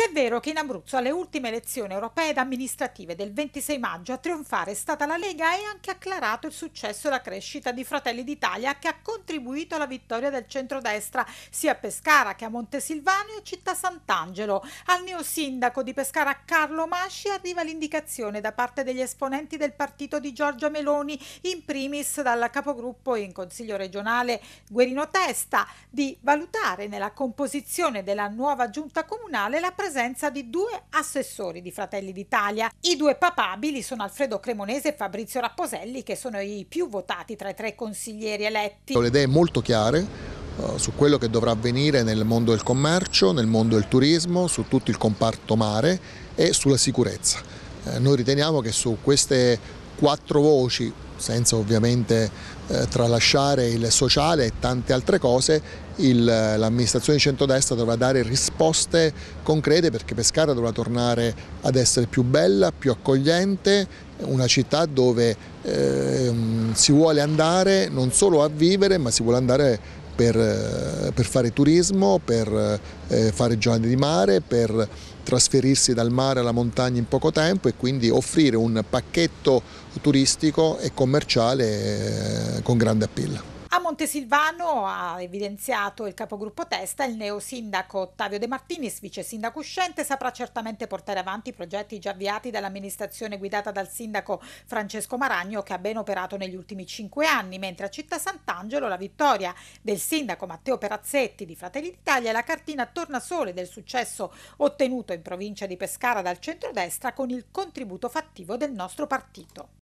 Se è vero che in Abruzzo alle ultime elezioni europee ed amministrative del 26 maggio a trionfare è stata la Lega, e anche acclarato il successo e la crescita di Fratelli d'Italia che ha contribuito alla vittoria del centrodestra sia a Pescara che a Montesilvano e a Città Sant'Angelo. Al neo sindaco di Pescara Carlo Masci arriva l'indicazione da parte degli esponenti del partito di Giorgia Meloni, in primis dal capogruppo in Consiglio regionale Guerino Testa, di valutare nella composizione della nuova giunta comunale la presenza presenza di due assessori di Fratelli d'Italia. I due papabili sono Alfredo Cremonese e Fabrizio Rapposelli, che sono i più votati tra i tre consiglieri eletti. Ho le idee molto chiare eh, su quello che dovrà avvenire nel mondo del commercio, nel mondo del turismo, su tutto il comparto mare e sulla sicurezza. Eh, noi riteniamo che su queste quattro voci senza ovviamente eh, tralasciare il sociale e tante altre cose, l'amministrazione di centrodestra dovrà dare risposte concrete perché Pescara dovrà tornare ad essere più bella, più accogliente, una città dove eh, si vuole andare non solo a vivere ma si vuole andare per, eh, per fare turismo, per eh, fare giornate di mare, per trasferirsi dal mare alla montagna in poco tempo e quindi offrire un pacchetto turistico e commerciale eh, con grande appeal. Montesilvano ha evidenziato il capogruppo Testa, il neosindaco Ottavio De Martinis, vice sindaco uscente, saprà certamente portare avanti i progetti già avviati dall'amministrazione guidata dal sindaco Francesco Maragno che ha ben operato negli ultimi cinque anni, mentre a Città Sant'Angelo la vittoria del sindaco Matteo Perazzetti di Fratelli d'Italia è la cartina torna sole del successo ottenuto in provincia di Pescara dal centrodestra con il contributo fattivo del nostro partito.